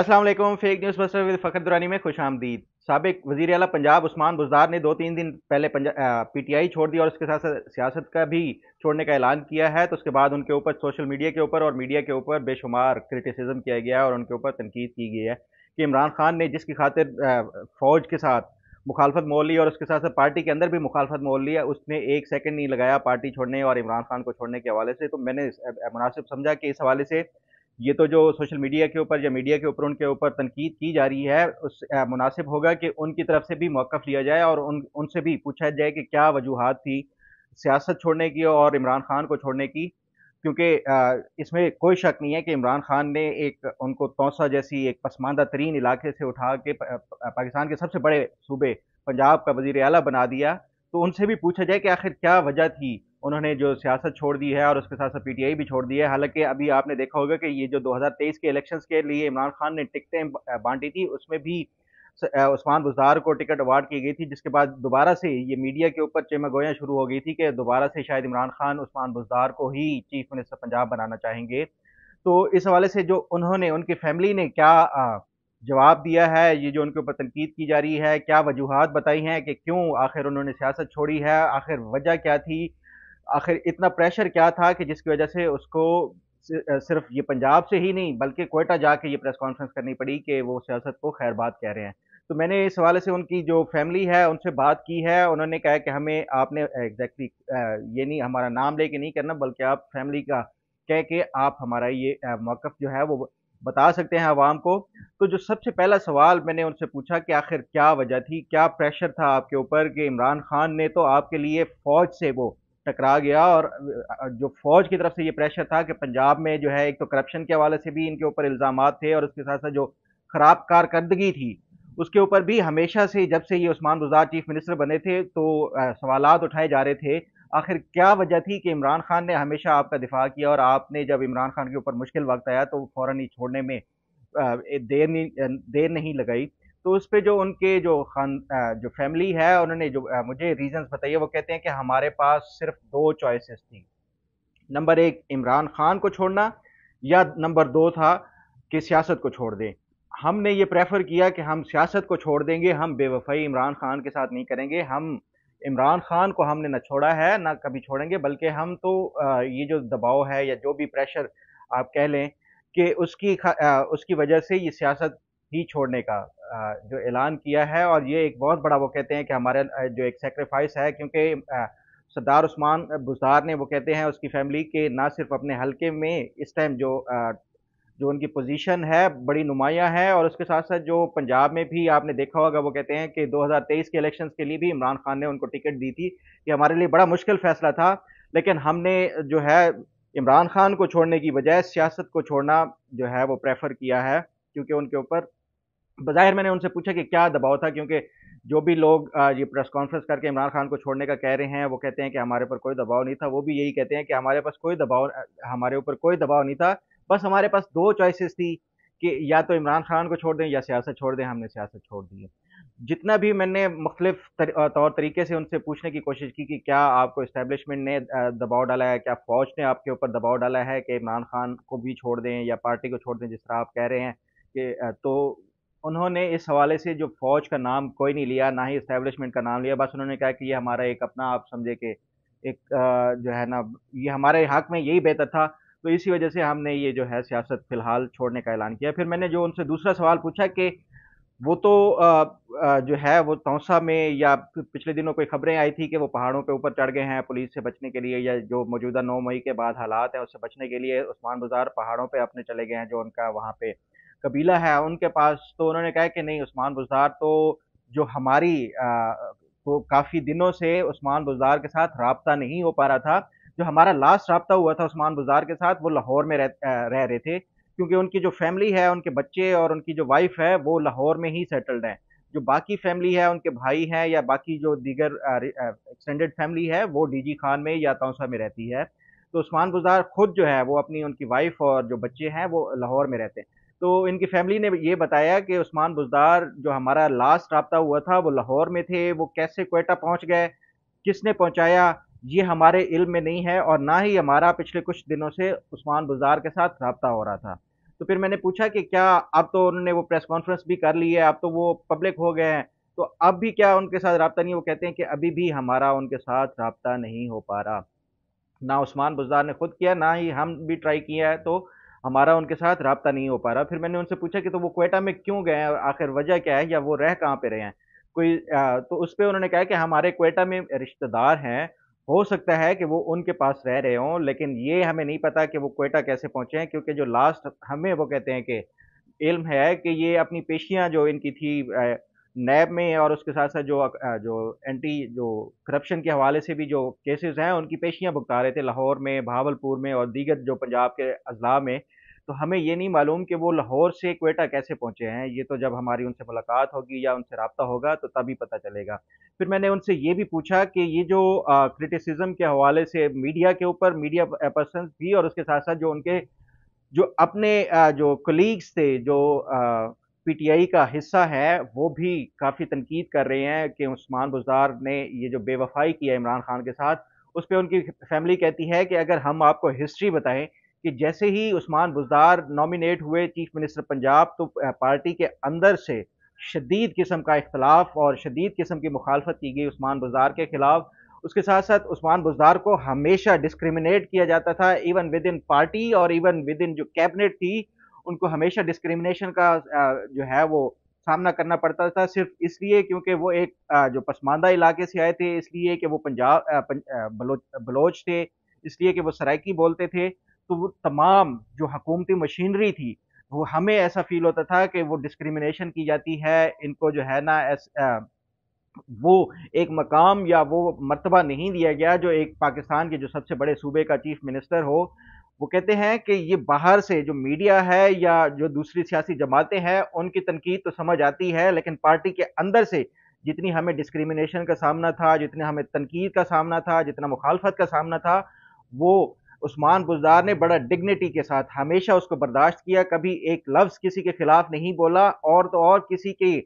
Aslam fake news buster with Fakhar Durrani में खुश आमदीद सबक वजी अला पंजाब उस्मान बुजदार ने दो तीन दिन पहले पी टी आई छोड़ दिया और उसके साथ साथ सियासत का भी छोड़ने का ऐलान किया है तो उसके बाद उनके ऊपर सोशल मीडिया के ऊपर और मीडिया के ऊपर बेशुमार क्रिटिसिज्म किया गया है और उनके ऊपर तनकीद की गई है कि इमरान खान ने जिसकी खातिर फ़ौज के साथ मुखालफत मोल ली और उसके साथ साथ पार्टी के अंदर भी मुखालफत मोल लिया उसने एक सेकेंड नहीं लगाया पार्टी छोड़ने और इमरान खान को छोड़ने के हवाले से तो मैंने मुनासिब समझा कि इस हवाले से ये तो जो सोशल मीडिया के ऊपर या मीडिया के ऊपर उनके ऊपर तनकीद की जा रही है उस मुनासिब होगा कि उनकी तरफ से भी मौक़ लिया जाए और उन उनसे भी पूछा जाए कि क्या वजूहत थी सियासत छोड़ने की और इमरान खान को छोड़ने की क्योंकि इसमें कोई शक नहीं है कि इमरान खान ने एक उनको तोसा जैसी एक पसमानदा तरीन इलाके से उठा के पाकिस्तान के सबसे बड़े सूबे पंजाब का वजीर अला बना दिया तो उनसे भी पूछा जाए कि आखिर क्या वजह थी उन्होंने जो सियासत छोड़ दी है और उसके साथ साथ पीटीआई भी छोड़ दी है हालांकि अभी आपने देखा होगा कि ये जो 2023 के इलेक्शंस के लिए इमरान खान ने टिकटें बांटी थी उसमें भी उस्मान बुजार को टिकट अवार्ड की गई थी जिसके बाद दोबारा से ये मीडिया के ऊपर चेमागोयाँ शुरू हो गई थी कि दोबारा से शायद इमरान खान उस्मान बुजार को ही चीफ मिनिस्टर पंजाब बनाना चाहेंगे तो इस हवाले से जो उन्होंने उनकी फैमिली ने क्या जवाब दिया है ये जो उनके ऊपर तनकीद की जा रही है क्या वजूहत बताई हैं कि क्यों आखिर उन्होंने सियासत छोड़ी है आखिर वजह क्या थी आखिर इतना प्रेशर क्या था कि जिसकी वजह से उसको सिर्फ ये पंजाब से ही नहीं बल्कि कोयटा जाके ये प्रेस कॉन्फ्रेंस करनी पड़ी कि वो सियासत को खैरबाद कह रहे हैं तो मैंने इस हवाले से उनकी जो फैमिली है उनसे बात की है उन्होंने कहा कि हमें आपने एग्जैक्टली ये नहीं हमारा नाम लेके नहीं करना बल्कि आप फैमिली का कह के आप हमारा ये मौक़ जो है वो बता सकते हैं आवाम को तो जो सबसे पहला सवाल मैंने उनसे पूछा कि आखिर क्या वजह थी क्या प्रेशर था आपके ऊपर कि इमरान खान ने तो आपके लिए फ़ौज से वो टकरा गया और जो फौज की तरफ से ये प्रेशर था कि पंजाब में जो है एक तो करप्शन के हवाले से भी इनके ऊपर इल्ज़ाम थे और उसके साथ साथ जो ख़राब कारकर्दगी थी उसके ऊपर भी हमेशा से जब से ये उस्मान गुजार चीफ मिनिस्टर बने थे तो सवाल उठाए जा रहे थे आखिर क्या वजह थी कि इमरान खान ने हमेशा आपका दिफा किया और आपने जब इमरान खान के ऊपर मुश्किल वक्त आया तो फ़ौरन ही छोड़ने में देर नहीं देर नहीं लगाई तो उस पर जो उनके जो खान जो फैमिली है उन्होंने जो मुझे रीजंस बताइए वो कहते हैं कि हमारे पास सिर्फ दो चॉइसेस थी नंबर एक इमरान खान को छोड़ना या नंबर दो था कि सियासत को छोड़ दें हमने ये प्रेफर किया कि हम सियासत को छोड़ देंगे हम बेवफाई इमरान खान के साथ नहीं करेंगे हम इमरान खान को हमने ना छोड़ा है ना कभी छोड़ेंगे बल्कि हम तो ये जो दबाव है या जो भी प्रेशर आप कह लें कि उसकी उसकी वजह से ये सियासत ही छोड़ने का जो ऐलान किया है और ये एक बहुत बड़ा वो कहते हैं कि हमारे जो एक सेक्रीफाइस है क्योंकि सरदार उस्मान बुजार ने वो कहते हैं उसकी फैमिली के ना सिर्फ अपने हलके में इस टाइम जो जो उनकी पोजीशन है बड़ी नुमाया है और उसके साथ साथ जो पंजाब में भी आपने देखा होगा वो कहते हैं कि 2023 के इलेक्शन के लिए भी इमरान खान ने उनको टिकट दी थी कि हमारे लिए बड़ा मुश्किल फैसला था लेकिन हमने जो है इमरान खान को छोड़ने की बजाय सियासत को छोड़ना जो है वो प्रेफर किया है क्योंकि उनके ऊपर बाहिर मैंने उनसे पूछा कि क्या दबाव था क्योंकि जो भी लोग ये प्रेस कॉन्फ्रेंस करके इमरान खान को छोड़ने का कह रहे हैं वो कहते हैं कि हमारे पर कोई दबाव नहीं था वो भी यही कहते हैं कि हमारे पास कोई दबाव हमारे ऊपर कोई दबाव नहीं था बस हमारे पास दो चॉइसेस थी कि या तो इमरान खान को छोड़ दें या सियासत छोड़ दें हमने सियासत छोड़ दी है जितना भी मैंने मुख्तलिफ तौर तरीके से उनसे पूछने की कोशिश की कि क्या आपको इस्टेब्लिशमेंट ने दबाव डाला है क्या फौज ने आपके ऊपर दबाव डाला है कि इमरान खान को भी छोड़ दें या पार्टी को छोड़ दें जिस तरह आप कह रहे हैं कि तो उन्होंने इस हवाले से जो फौज का नाम कोई नहीं लिया ना ही इस्टेब्लिशमेंट का नाम लिया बस उन्होंने कहा कि ये हमारा एक अपना आप समझे कि एक जो है ना ये हमारे हक में यही बेहतर था तो इसी वजह से हमने ये जो है सियासत फिलहाल छोड़ने का ऐलान किया फिर मैंने जो उनसे दूसरा सवाल पूछा कि वो तो जो है वो तौसा में या पिछले दिनों कोई खबरें आई थी कि वो पहाड़ों पे ऊपर चढ़ गए हैं पुलिस से बचने के लिए या जो मौजूदा नौ मई के बाद हालात हैं उससे बचने के लिए उस्मान बाजार पहाड़ों पे अपने चले गए हैं जो उनका वहाँ पे कबीला है उनके पास तो उन्होंने कहा कि नहीं उस्मान बुजार तो जो हमारी तो काफ़ी दिनों से उस्मान बुजार के साथ रबता नहीं हो पा रहा था जो हमारा लास्ट रबता हुआ था उस्मान बुजार के साथ वो लाहौर में रह, रह रहे थे क्योंकि उनकी जो फैमिली है उनके बच्चे और उनकी जो वाइफ है वो लाहौर में ही सेटल्ड हैं जो बाकी फैमिली है उनके भाई हैं या बाकी जो दीगर एक्सटेंडेड फैमिली है वो डीजी खान में या तौसा में रहती है तो उस्मान बुजार खुद जो है वो अपनी उनकी वाइफ और जो बच्चे हैं वो लाहौर में रहते हैं तो इनकी फैमिली ने ये बताया कि उस्मान बुजदार जो हमारा लास्ट रबता हुआ था वो लाहौर में थे वो कैसे कोयटा पहुँच गए किसने पहुँचाया ये हमारे इल्म में नहीं है और ना ही हमारा पिछले कुछ दिनों से उस्मान बुजदार के साथ रबता हो रहा था तो फिर मैंने पूछा कि क्या अब तो उन्होंने वो प्रेस कॉन्फ्रेंस भी कर ली है अब तो वो पब्लिक हो गए हैं तो अब भी क्या उनके साथ रबता नहीं वो कहते हैं कि अभी भी हमारा उनके साथ रबता नहीं हो पा रहा ना उस्मान बुजदार ने खुद किया ना ही हम भी ट्राई किया है तो हमारा उनके साथ रबता नहीं हो पा रहा फिर मैंने उनसे पूछा कि तो वो कोयटा में क्यों गए हैं और आखिर वजह क्या है या वो रह कहाँ पे रहे हैं कोई आ, तो उस पर उन्होंने कहा कि हमारे कोयटा में रिश्तेदार हैं हो सकता है कि वो उनके पास रह रहे हों लेकिन ये हमें नहीं पता कि वो कोयटा कैसे पहुँचे हैं क्योंकि जो लास्ट हमें वो कहते हैं कि इल्म है कि ये अपनी पेशियाँ जो इनकी थी नैब में और उसके साथ साथ जो जो एंटी जो करप्शन के हवाले से भी जो केसेस हैं उनकी पेशियां भुगता रहे थे लाहौर में भावलपुर में और दीगर जो पंजाब के अजला में तो हमें ये नहीं मालूम कि वो लाहौर से क्वेटा कैसे पहुंचे हैं ये तो जब हमारी उनसे मुलाकात होगी या उनसे रबता होगा तो तभी पता चलेगा फिर मैंने उनसे ये भी पूछा कि ये जो क्रिटिसिज्म के हवाले से मीडिया के ऊपर मीडिया पर्सन भी और उसके साथ साथ जो उनके जो अपने आ, जो कलीग्स थे जो आ, पीटीआई का हिस्सा है वो भी काफ़ी तनकीद कर रहे हैं कि उस्मान बुजार ने ये जो बेवफाई किया इमरान खान के साथ उस पर उनकी फैमिली कहती है कि अगर हम आपको हिस्ट्री बताएं कि जैसे ही उस्मान बुजार नॉमिनेट हुए चीफ मिनिस्टर पंजाब तो पार्टी के अंदर से शदीद किस्म का इख्तलाफ और शदीद किस्म की मुखालफत की गई उस्मान बुजार के ख़िलाफ़ उसके साथ साथ उस्मान बुजार को हमेशा डिस्क्रिमिनेट किया जाता था इवन विद इन पार्टी और इवन विद इन जो कैबिनेट थी उनको हमेशा डिस्क्रिमिनेशन का जो है वो सामना करना पड़ता था सिर्फ इसलिए क्योंकि वो एक जो पसमानदा इलाके से आए थे इसलिए कि वो पंजाब बलोच बलोच थे इसलिए कि वो सराइकी बोलते थे तो वो तमाम जो हकूमती मशीनरी थी वो हमें ऐसा फील होता था कि वो डिस्क्रिमिनेशन की जाती है इनको जो है ना एस, आ, वो एक मकाम या वो मरतबा नहीं दिया गया जो एक पाकिस्तान के जो सबसे बड़े सूबे का चीफ मिनिस्टर हो वो कहते हैं कि ये बाहर से जो मीडिया है या जो दूसरी सियासी जमातें हैं उनकी तनकीद तो समझ आती है लेकिन पार्टी के अंदर से जितनी हमें डिस्क्रिमिनेशन का सामना था जितने हमें तनकीद का सामना था जितना मुखालफत का सामना था वो उस्मान बुजदार ने बड़ा डिग्निटी के साथ हमेशा उसको बर्दाश्त किया कभी एक लफ्ज़ किसी के ख़िलाफ़ नहीं बोला और तो और किसी के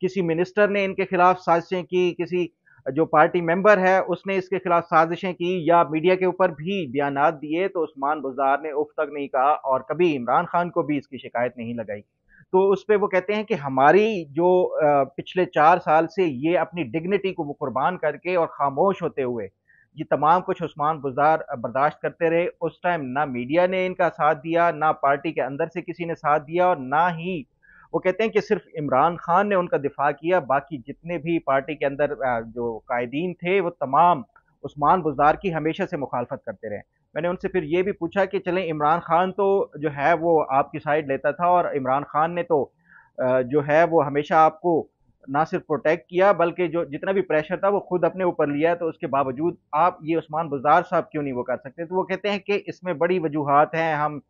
किसी मिनिस्टर ने इनके खिलाफ साजिशें की किसी जो पार्टी मेंबर है उसने इसके खिलाफ साजिशें की या मीडिया के ऊपर भी बयान दिए तो उस्मान बुजार ने उफ तक नहीं कहा और कभी इमरान खान को भी इसकी शिकायत नहीं लगाई तो उस पर वो कहते हैं कि हमारी जो पिछले चार साल से ये अपनी डिग्निटी को कुर्बान करके और खामोश होते हुए ये तमाम कुछ उस्मान बुजार बर्दाश्त करते रहे उस टाइम ना मीडिया ने इनका साथ दिया ना पार्टी के अंदर से किसी ने साथ दिया और ना ही वो कहते हैं कि सिर्फ इमरान खान ने उनका दिफा किया बाकी जितने भी पार्टी के अंदर जो कायदीन थे वो तमाम उस्मान बुजार की हमेशा से मुखालफत करते रहे मैंने उनसे फिर ये भी पूछा कि चलें इमरान खान तो जो है वो आपकी साइड लेता था और इमरान खान ने तो जो है वो हमेशा आपको ना सिर्फ प्रोटेक्ट किया बल्कि जो जितना भी प्रेशर था वो खुद अपने ऊपर लिया तो उसके बावजूद आप ये उस्मान बुजार साहब क्यों नहीं वो कर सकते तो वो कहते हैं कि इसमें बड़ी वजूहत हैं हम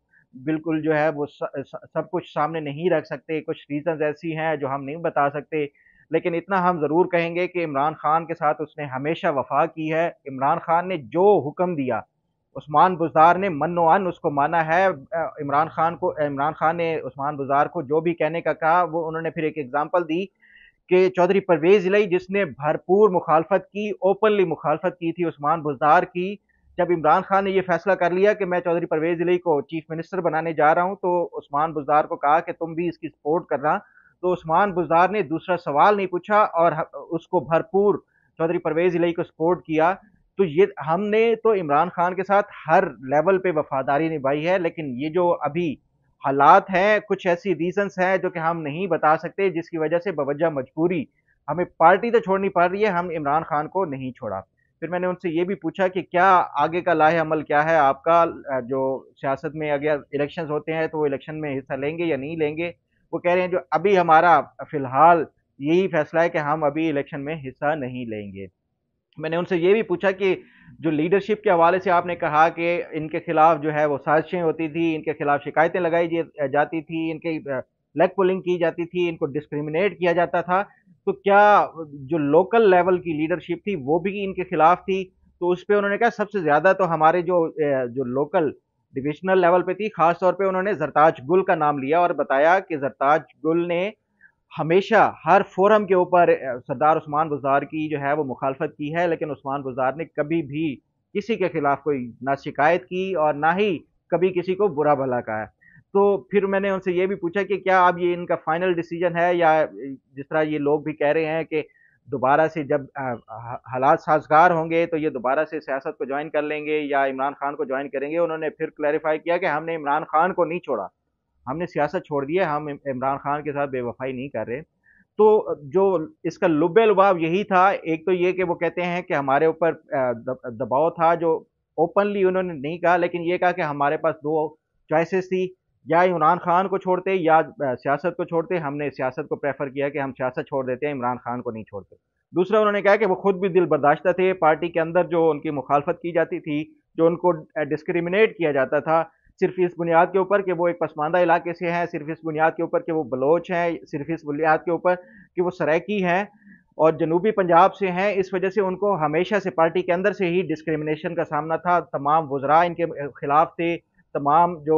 बिल्कुल जो है वो सब कुछ सामने नहीं रख सकते कुछ रीजंस ऐसी हैं जो हम नहीं बता सकते लेकिन इतना हम ज़रूर कहेंगे कि इमरान खान के साथ उसने हमेशा वफा की है इमरान खान ने जो हुक्म दिया उस्मान बुजार ने मनोअन उसको माना है इमरान खान को इमरान खान ने उस्मान बुजार को जो भी कहने का कहा वो उन्होंने फिर एक एग्ज़ाम्पल दी कि चौधरी परवेज़ लई जिसने भरपूर मुखालफत की ओपनली मुखालफत की थी उस्मान बुजार की जब इमरान खान ने यह फैसला कर लिया कि मैं चौधरी परवेज अली को चीफ मिनिस्टर बनाने जा रहा हूँ तो उस्मान बुजदार को कहा कि तुम भी इसकी सपोर्ट करना तो उस्मान बुजदार ने दूसरा सवाल नहीं पूछा और उसको भरपूर चौधरी परवेज अली को सपोर्ट किया तो ये हमने तो इमरान खान के साथ हर लेवल पे वफादारी निभाई है लेकिन ये जो अभी हालात हैं कुछ ऐसी रीजंस हैं जो कि हम नहीं बता सकते जिसकी वजह से बवजा मजबूरी हमें पार्टी तो छोड़नी पड़ रही है हम इमरान खान को नहीं छोड़ा फिर मैंने उनसे ये भी पूछा कि क्या आगे का लाह अमल क्या है आपका जो सियासत में अगर इलेक्शन होते हैं तो वो इलेक्शन में हिस्सा लेंगे या नहीं लेंगे वो कह रहे हैं जो अभी हमारा फ़िलहाल यही फैसला है कि हम अभी इलेक्शन में हिस्सा नहीं लेंगे मैंने उनसे ये भी पूछा कि जो लीडरशिप के हवाले से आपने कहा कि इनके खिलाफ जो है वो साजिशें होती थी इनके खिलाफ शिकायतें लगाई जाती थी इनके लेग पुलिंग की जाती थी इनको डिस्क्रिमिनेट किया जाता था तो क्या जो लोकल लेवल की लीडरशिप थी वो भी इनके खिलाफ थी तो उस पर उन्होंने कहा सबसे ज़्यादा तो हमारे जो जो लोकल डिविजनल लेवल पे थी खास तौर पे उन्होंने जरताज गुल का नाम लिया और बताया कि जरताज गुल ने हमेशा हर फोरम के ऊपर सरदार उस्मान बुजार की जो है वो मुखालफत की है लेकिन उस्मान बुजार ने कभी भी किसी के खिलाफ कोई ना शिकायत की और ना ही कभी किसी को बुरा भला कहा तो फिर मैंने उनसे ये भी पूछा कि क्या अब ये इनका फाइनल डिसीजन है या जिस तरह ये लोग भी कह रहे हैं कि दोबारा से जब हालात साजगार होंगे तो ये दोबारा से सियासत को ज्वाइन कर लेंगे या इमरान खान को ज्वाइन करेंगे उन्होंने फिर क्लैरिफाई किया कि हमने इमरान खान को नहीं छोड़ा हमने सियासत छोड़ दी है हम इमरान खान के साथ बेवफाई नहीं कर रहे तो जो इसका लुबे लुभाव यही था एक तो ये कि वो कहते हैं कि हमारे ऊपर दबाव था जो ओपनली उन्होंने नहीं कहा लेकिन ये कहा कि हमारे पास दो चॉइसेस थी या इमरान खान को छोड़ते या सियासत को छोड़ते हमने सियासत को प्रेफर किया कि हम सियासत छोड़ देते हैं इमरान खान को नहीं छोड़ते दूसरा उन्होंने कहा कि वो खुद भी दिल बर्दाश्ता थे पार्टी के अंदर जो उनकी मुखालफत की जाती थी जो उनको डिस्क्रिमिनेट किया जाता था सिर्फ इस बुनियाद के ऊपर कि वो एक पसमानदा इलाके से हैं सिर्फ इस बुनियाद के ऊपर कि वो बलोच हैं सिर्फ इस बुनियाद के ऊपर कि वो सरैकी हैं और जनूबी पंजाब से हैं इस वजह से उनको हमेशा से पार्टी के अंदर से ही डिस्क्रिमिनेशन का सामना था तमाम वज्रा इनके खिलाफ थे तमाम जो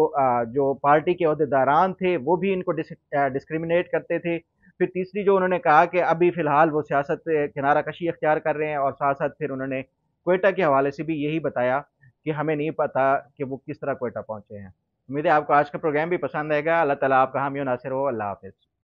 जो पार्टी के अहदेदारान थे वो भी इनको डिस्क्रिमिनेट करते थे फिर तीसरी जो उन्होंने कहा कि अभी फ़िलहाल वो सियासत किनारा कशी अख्तियार कर रहे हैं और साथ साथ फिर उन्होंने कोयटा के हवाले से भी यही बताया कि हमें नहीं पता कि वो किस तरह कोयटा पहुँचे हैं उम्मीद है आपको आज का प्रोग्राम भी पसंद आएगा अल्लाह ताला आपका हम नासिर हो अल्लाह हाफिज़